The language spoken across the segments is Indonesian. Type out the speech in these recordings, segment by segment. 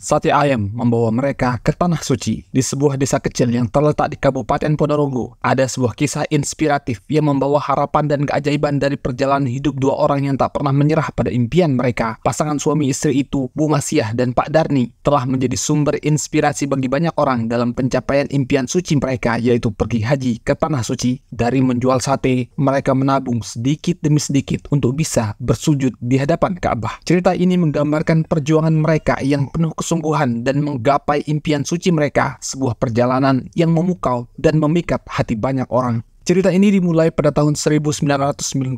Sate ayam membawa mereka ke tanah suci. Di sebuah desa kecil yang terletak di Kabupaten Ponorogo, ada sebuah kisah inspiratif yang membawa harapan dan keajaiban dari perjalanan hidup dua orang yang tak pernah menyerah pada impian mereka. Pasangan suami istri itu, Bu Masiah dan Pak Darni, telah menjadi sumber inspirasi bagi banyak orang dalam pencapaian impian suci mereka, yaitu pergi haji ke tanah suci. Dari menjual sate, mereka menabung sedikit demi sedikit untuk bisa bersujud di hadapan Ka'bah. Cerita ini menggambarkan perjuangan mereka yang penuh kesulitan kesungguhan dan menggapai impian suci mereka, sebuah perjalanan yang memukau dan memikat hati banyak orang. Cerita ini dimulai pada tahun 1999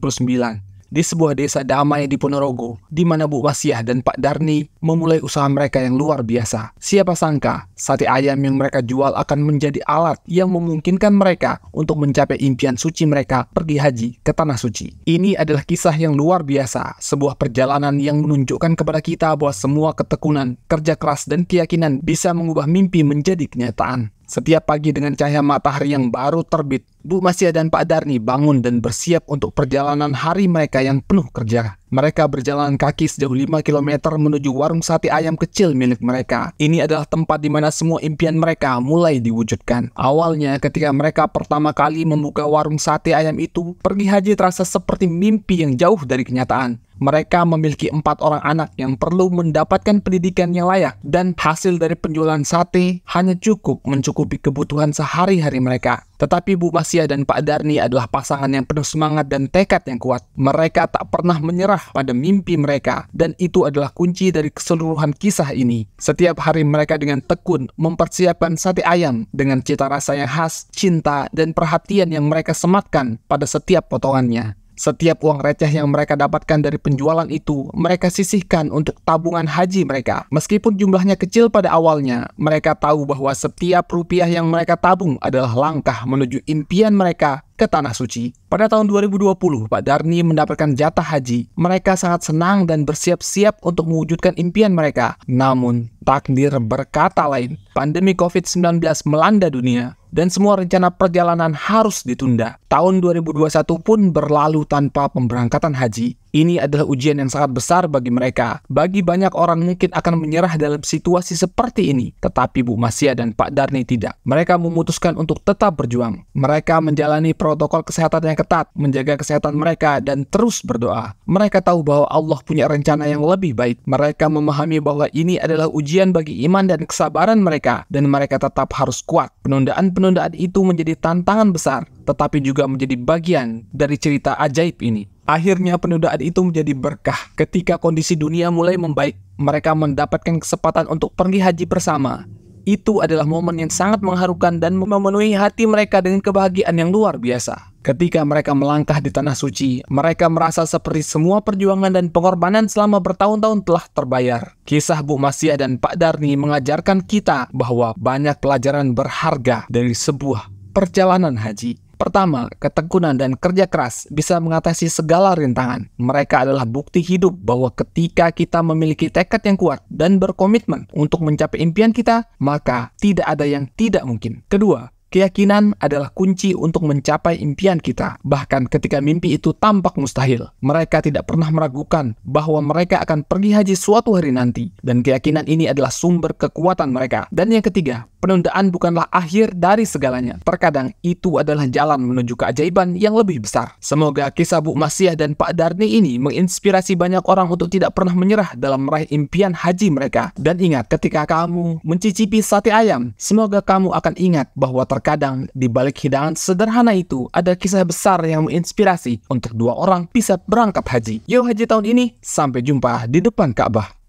di sebuah desa damai di Ponorogo, di mana Bu Wasiah dan Pak Darni memulai usaha mereka yang luar biasa. Siapa sangka, sate ayam yang mereka jual akan menjadi alat yang memungkinkan mereka untuk mencapai impian suci mereka pergi haji ke Tanah Suci. Ini adalah kisah yang luar biasa, sebuah perjalanan yang menunjukkan kepada kita bahwa semua ketekunan, kerja keras, dan keyakinan bisa mengubah mimpi menjadi kenyataan. Setiap pagi dengan cahaya matahari yang baru terbit, Bu Masya dan Pak Darni bangun dan bersiap untuk perjalanan hari mereka yang penuh kerja. Mereka berjalan kaki sejauh 5 km menuju warung sate ayam kecil milik mereka. Ini adalah tempat di mana semua impian mereka mulai diwujudkan. Awalnya ketika mereka pertama kali membuka warung sate ayam itu, pergi haji terasa seperti mimpi yang jauh dari kenyataan. Mereka memiliki empat orang anak yang perlu mendapatkan pendidikan yang layak dan hasil dari penjualan sate hanya cukup mencukupi kebutuhan sehari-hari mereka. Tetapi Bu Masya dan Pak Darni adalah pasangan yang penuh semangat dan tekad yang kuat. Mereka tak pernah menyerah pada mimpi mereka dan itu adalah kunci dari keseluruhan kisah ini. Setiap hari mereka dengan tekun mempersiapkan sate ayam dengan cita rasa yang khas, cinta, dan perhatian yang mereka sematkan pada setiap potongannya. Setiap uang receh yang mereka dapatkan dari penjualan itu, mereka sisihkan untuk tabungan haji mereka. Meskipun jumlahnya kecil pada awalnya, mereka tahu bahwa setiap rupiah yang mereka tabung adalah langkah menuju impian mereka ke Tanah Suci. Pada tahun 2020, Pak Darni mendapatkan jatah haji. Mereka sangat senang dan bersiap-siap untuk mewujudkan impian mereka. Namun, takdir berkata lain. Pandemi COVID-19 melanda dunia dan semua rencana perjalanan harus ditunda. Tahun 2021 pun berlalu tanpa pemberangkatan haji. Ini adalah ujian yang sangat besar bagi mereka. Bagi banyak orang mungkin akan menyerah dalam situasi seperti ini, tetapi Bu Masya dan Pak Darni tidak. Mereka memutuskan untuk tetap berjuang. Mereka menjalani protokol kesehatan yang ketat, menjaga kesehatan mereka, dan terus berdoa. Mereka tahu bahwa Allah punya rencana yang lebih baik. Mereka memahami bahwa ini adalah ujian bagi iman dan kesabaran mereka, dan mereka tetap harus kuat. Penundaan-penundaan penundaan itu menjadi tantangan besar, tetapi juga menjadi bagian dari cerita ajaib ini. Akhirnya penundaan itu menjadi berkah ketika kondisi dunia mulai membaik. Mereka mendapatkan kesempatan untuk pergi haji bersama. Itu adalah momen yang sangat mengharukan dan memenuhi hati mereka dengan kebahagiaan yang luar biasa. Ketika mereka melangkah di tanah suci, mereka merasa seperti semua perjuangan dan pengorbanan selama bertahun-tahun telah terbayar. Kisah Bu Masya dan Pak Darni mengajarkan kita bahwa banyak pelajaran berharga dari sebuah perjalanan haji. Pertama, ketekunan dan kerja keras bisa mengatasi segala rintangan. Mereka adalah bukti hidup bahwa ketika kita memiliki tekad yang kuat dan berkomitmen untuk mencapai impian kita, maka tidak ada yang tidak mungkin. Kedua, Keyakinan adalah kunci untuk mencapai impian kita, bahkan ketika mimpi itu tampak mustahil. Mereka tidak pernah meragukan bahwa mereka akan pergi haji suatu hari nanti, dan keyakinan ini adalah sumber kekuatan mereka. Dan yang ketiga, penundaan bukanlah akhir dari segalanya. Terkadang itu adalah jalan menuju keajaiban yang lebih besar. Semoga kisah Bu Masya dan Pak Darni ini menginspirasi banyak orang untuk tidak pernah menyerah dalam meraih impian haji mereka. Dan ingat, ketika kamu mencicipi sate ayam, semoga kamu akan ingat bahwa terkadang Terkadang di balik hidangan sederhana itu ada kisah besar yang menginspirasi untuk dua orang bisa berangkat haji. Yo haji tahun ini, sampai jumpa di depan Ka'bah.